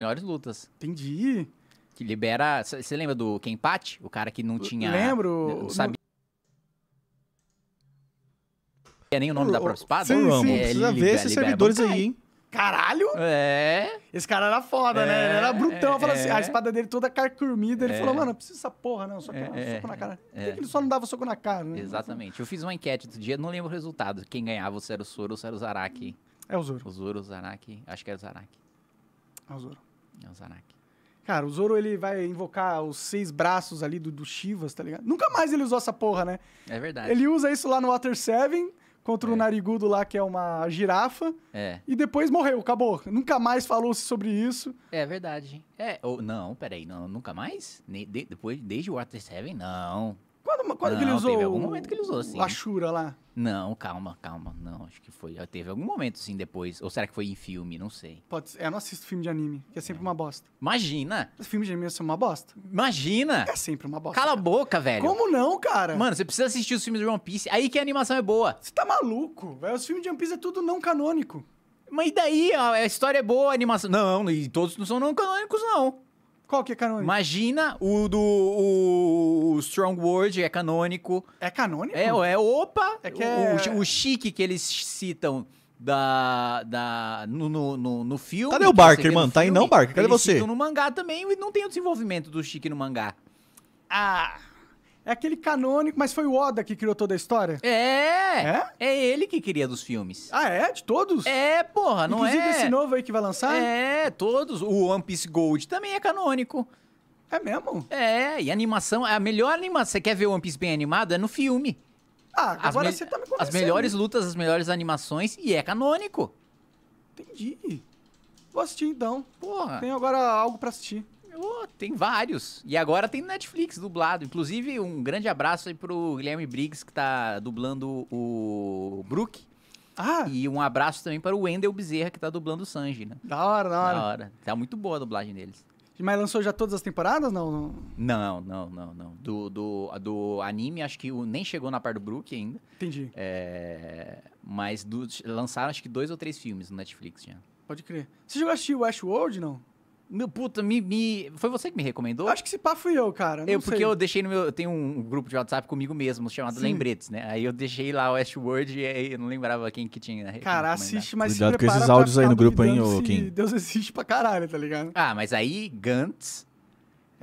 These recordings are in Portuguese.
melhores lutas. Entendi. Que libera. Você lembra do Ken Pat? O cara que não tinha. Lembro. Não sabia. Não... É nem o nome da própria espada? Sim, sim, é, precisa ver esses servidores aí, hein? Caralho! É. Esse cara era foda, é, né? Ele era é, brutão. É, assim, ah, a é. espada dele toda carcurmida. Ele é, falou, mano, não precisa dessa porra, não. Só que é, soco na cara. Por que ele só não dava soco na cara, né? Exatamente. Eu fiz uma enquete outro dia, não lembro o resultado. Quem ganhava, se era o Soro ou se era o Zaraki. É o Zoro. O Zoro, o Zaraki. Acho que era o Zaraki. É o Zoro. É o Zanak. Cara, o Zoro ele vai invocar os seis braços ali do, do Shivas, tá ligado? Nunca mais ele usou essa porra, né? É verdade. Ele usa isso lá no Water 7 contra é. o narigudo lá que é uma girafa. É. E depois morreu, acabou. Nunca mais falou-se sobre isso. É verdade. É, ou não, peraí, não, nunca mais? Ne, de, depois desde o Water 7 não. Quando, quando não, que ele usou? Teve algum momento que ele usou, sim. Ashura lá. Não, calma, calma. Não, acho que foi. Teve algum momento sim depois. Ou será que foi em filme? Não sei. Pode ser. eu não assisto filme de anime, que é sempre é. uma bosta. Imagina! Os filmes de anime é são uma bosta. Imagina! É sempre uma bosta. Cala a boca, velho. Como não, cara? Mano, você precisa assistir os filmes de One Piece. Aí que a animação é boa. Você tá maluco, velho? Os filmes de One Piece é tudo não canônico. Mas e daí? A história é boa, a animação. Não, e todos não são não canônicos, não. Qual que é canônico? Imagina, o do o, Strong World é canônico. É canônico? É, é opa! É que é... O, o chique que eles citam da, da, no, no, no, filme. Cadê o Barker, é mano? tá aí não, Barker? Cadê você? no mangá também e não tem o desenvolvimento do Chique no mangá. Ah, é aquele canônico, mas foi o Oda que criou toda a história? É! É? É ele que queria dos filmes. Ah, é? De todos? É, porra, não Inclusive é? Inclusive esse novo aí que vai lançar? É, todos. O One Piece Gold também é canônico. É mesmo? É, e a animação, a melhor animação, você quer ver o One Piece bem animado? É no filme. Ah, agora você tá me convencendo. As melhores lutas, as melhores animações, e é canônico. Entendi. Vou assistir então. Porra. Tenho agora algo para assistir. Oh, tem vários. E agora tem Netflix dublado. Inclusive, um grande abraço aí pro Guilherme Briggs, que tá dublando o Brook. Ah. E um abraço também para o Wendel Bezerra, que tá dublando o Sanji, né? Da hora, da hora. Da hora. Tá muito boa a dublagem deles. Mas lançou já todas as temporadas? Não, não, não, não. não. Do, do, do anime, acho que o, nem chegou na parte do Brook ainda. Entendi. É, mas do, lançaram acho que dois ou três filmes no Netflix já. Pode crer. Você já assistiu World não? Meu puta, me, me, Foi você que me recomendou? Acho que esse pá fui eu, cara. Não eu, sei. porque eu deixei no meu. Eu tenho um grupo de WhatsApp comigo mesmo, chamado Sim. Lembretes, né? Aí eu deixei lá o Westworld e aí eu não lembrava quem que tinha. Cara, assiste, mas Cuidado se com esses áudios aí no grupo, hein, ô Kim? Deus existe pra caralho, tá ligado? Ah, mas aí, Gantz.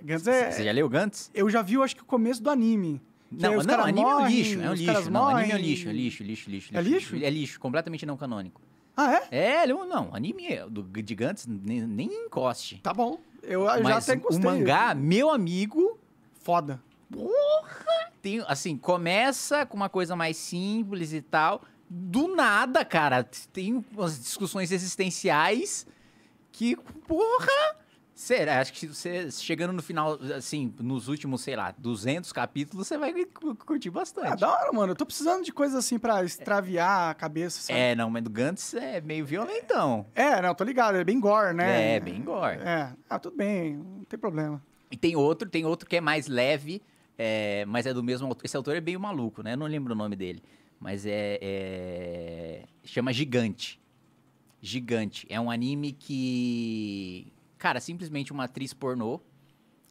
Gantz é. Você já leu Gantz? Eu já vi, eu acho que o começo do anime. Não, não, anime morrem, é um lixo, é um lixo. Não, anime é um lixo, é lixo, lixo, lixo. É lixo? É lixo, completamente não canônico. Ah, é? É, ele, é não, anime é do, gigantes nem, nem encoste. Tá bom. Eu já Mas até o mangá, meu amigo, Foda. porra! Tem, assim, começa com uma coisa mais simples e tal. Do nada, cara, tem umas discussões existenciais que, porra! Será? Acho que você, chegando no final, assim, nos últimos, sei lá, 200 capítulos, você vai curtir bastante. É, Adoro, mano. Eu tô precisando de coisa assim pra extraviar é. a cabeça, sabe? É, não, mas do Gantz é meio violentão. É, é, não, tô ligado. É bem gore, né? É, bem gore. É. Ah, tudo bem. Não tem problema. E tem outro, tem outro que é mais leve, é, mas é do mesmo autor. Esse autor é meio maluco, né? Eu não lembro o nome dele. Mas é... é... Chama Gigante. Gigante. É um anime que Cara, simplesmente uma atriz pornô,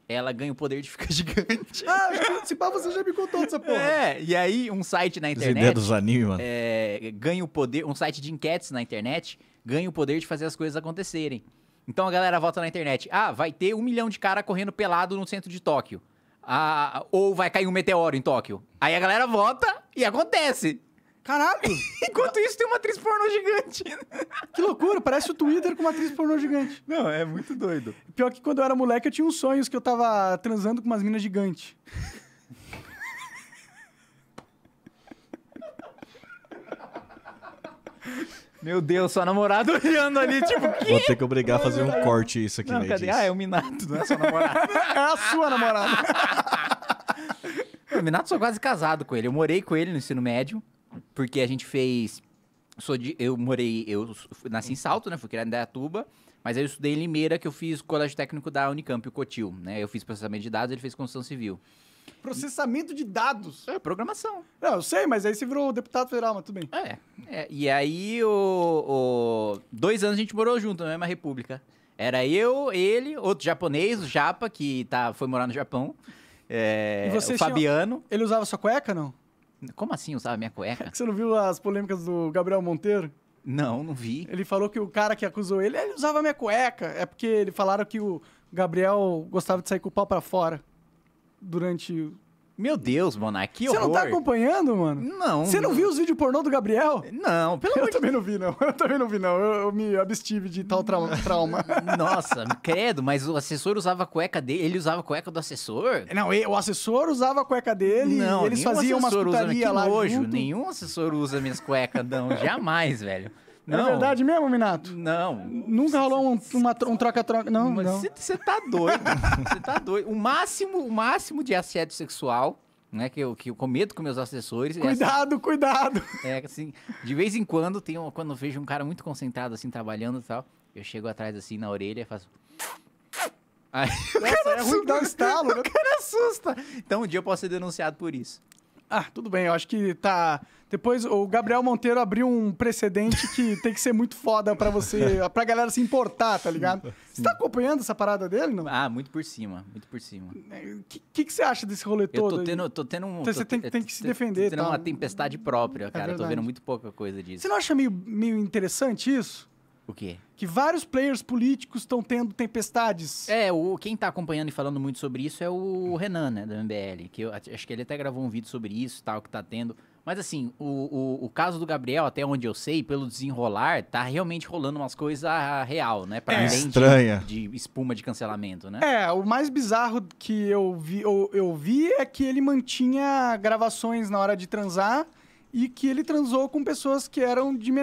ela ganha o poder de ficar gigante. Ah, se pá, você já me contou dessa porra. É, e aí um site na internet... Os ideias dos anime, mano. É, ganha o poder... Um site de enquetes na internet ganha o poder de fazer as coisas acontecerem. Então a galera vota na internet. Ah, vai ter um milhão de cara correndo pelado no centro de Tóquio. Ah, ou vai cair um meteoro em Tóquio. Aí a galera vota e acontece. Caralho! Enquanto isso, tem uma atriz pornô gigante. Que loucura, parece o Twitter com uma atriz pornô gigante. Não, é muito doido. Pior que quando eu era moleque, eu tinha uns sonhos que eu tava transando com umas minas gigantes. Meu Deus, sua namorada olhando ali, tipo, que? Vou ter que obrigar a fazer um corte isso aqui, não, Cadê? Ah, é o Minato, não é sua namorada. é a sua namorada. o Minato sou quase casado com ele. Eu morei com ele no ensino médio porque a gente fez. Sou de, eu morei, eu nasci em Salto, né? Fui criado em Dayatuba, mas aí eu estudei em Limeira, que eu fiz colégio técnico da Unicamp, o Cotil, né? Eu fiz processamento de dados, ele fez construção civil. Processamento de dados? É, programação. Não, eu sei, mas aí você virou deputado federal, mas tudo bem. É, é e aí o, o, dois anos a gente morou junto na mesma república. Era eu, ele, outro japonês, o Japa, que tá, foi morar no Japão. É, o Fabiano. Tinha... Ele usava sua cueca, não? Como assim usava minha cueca? Você não viu as polêmicas do Gabriel Monteiro? Não, não vi. Ele falou que o cara que acusou ele, ele usava minha cueca. É porque ele falaram que o Gabriel gostava de sair com o pau pra fora durante meu Deus, Monark, que Você não tá acompanhando, mano? Não. Você não, não viu os vídeos pornô do Gabriel? Não, pelo amor Eu também de... não vi, não. Eu também não vi, não. Eu, eu me abstive de tal tra trauma. Nossa, credo, mas o assessor usava a cueca dele. Ele usava a cueca do assessor? Não, ele, o assessor usava a cueca dele. Não, eles faziam uma putaria usa, lá. Que nojo, junto. nenhum assessor usa minhas cuecas, não. Jamais, velho. É não. É verdade mesmo, Minato? Não. Nunca rolou um, uma, um troca-troca, não? Mas você tá doido. Você tá doido. O máximo, o máximo de assédio sexual né, que eu, que eu cometo com meus assessores. Cuidado, é assim, cuidado! É assim, de vez em quando, tem quando eu vejo um cara muito concentrado, assim, trabalhando e tal, eu chego atrás, assim, na orelha e faço... Aí, o cara é ruim, um estalo. Né? O cara assusta. Então, um dia eu posso ser denunciado por isso. Ah, tudo bem, eu acho que tá. Depois o Gabriel Monteiro abriu um precedente que tem que ser muito foda pra você, pra galera se importar, tá ligado? Você tá acompanhando essa parada dele, não? Ah, muito por cima, muito por cima. O é, que, que, que, você acha desse rolê todo? Eu tô tendo, tô tendo um. tô, você tem, tem que se defender, tô tendo tá? uma tempestade própria, é cara. É eu tô vendo muito pouca coisa disso. Você não acha meio, meio interessante isso? O quê? Que vários players políticos estão tendo tempestades. É, o, quem tá acompanhando e falando muito sobre isso é o Renan, né, da MBL. Que eu, acho que ele até gravou um vídeo sobre isso tal, que tá tendo. Mas assim, o, o, o caso do Gabriel, até onde eu sei, pelo desenrolar, tá realmente rolando umas coisas ah, ah, real, né? Pra é. Estranha. De, de, espuma de cancelamento, né? É, o mais bizarro que eu vi, eu, eu vi é que ele mantinha gravações na hora de transar e que ele transou com pessoas que eram de menor.